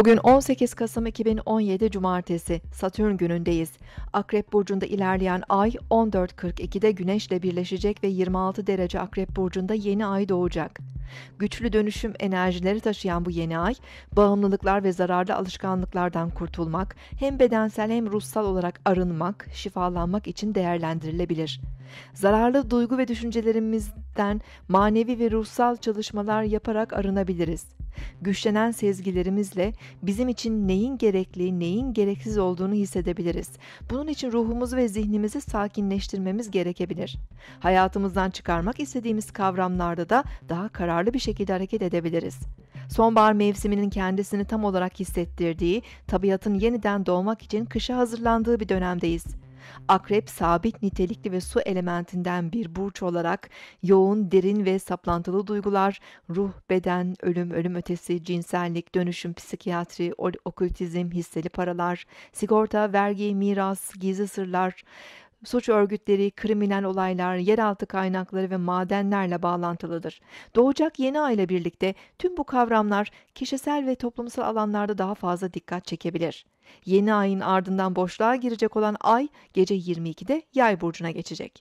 Bugün 18 Kasım 2017 Cumartesi Satürn günündeyiz. Akrep burcunda ilerleyen ay 14.42'de Güneşle birleşecek ve 26 derece Akrep burcunda yeni ay doğacak. Güçlü dönüşüm enerjileri taşıyan bu yeni ay, bağımlılıklar ve zararlı alışkanlıklardan kurtulmak, hem bedensel hem ruhsal olarak arınmak, şifalanmak için değerlendirilebilir. Zararlı duygu ve düşüncelerimizden manevi ve ruhsal çalışmalar yaparak arınabiliriz. Güçlenen sezgilerimizle bizim için neyin gerekli, neyin gereksiz olduğunu hissedebiliriz. Bunun için ruhumuzu ve zihnimizi sakinleştirmemiz gerekebilir. Hayatımızdan çıkarmak istediğimiz kavramlarda da daha kararlı bir şekilde hareket edebiliriz. Sonbahar mevsiminin kendisini tam olarak hissettirdiği, tabiatın yeniden doğmak için kışa hazırlandığı bir dönemdeyiz. Akrep sabit nitelikli ve su elementinden bir burç olarak yoğun, derin ve saplantılı duygular, ruh, beden, ölüm, ölüm ötesi, cinsellik, dönüşüm, psikiyatri, okültizm, hisseli paralar, sigorta, vergi, miras, gizli sırlar, suç örgütleri, kriminal olaylar, yeraltı kaynakları ve madenlerle bağlantılıdır. Doğacak yeni aile birlikte tüm bu kavramlar kişisel ve toplumsal alanlarda daha fazla dikkat çekebilir. Yeni ayın ardından boşluğa girecek olan ay gece 22'de Yay burcuna geçecek.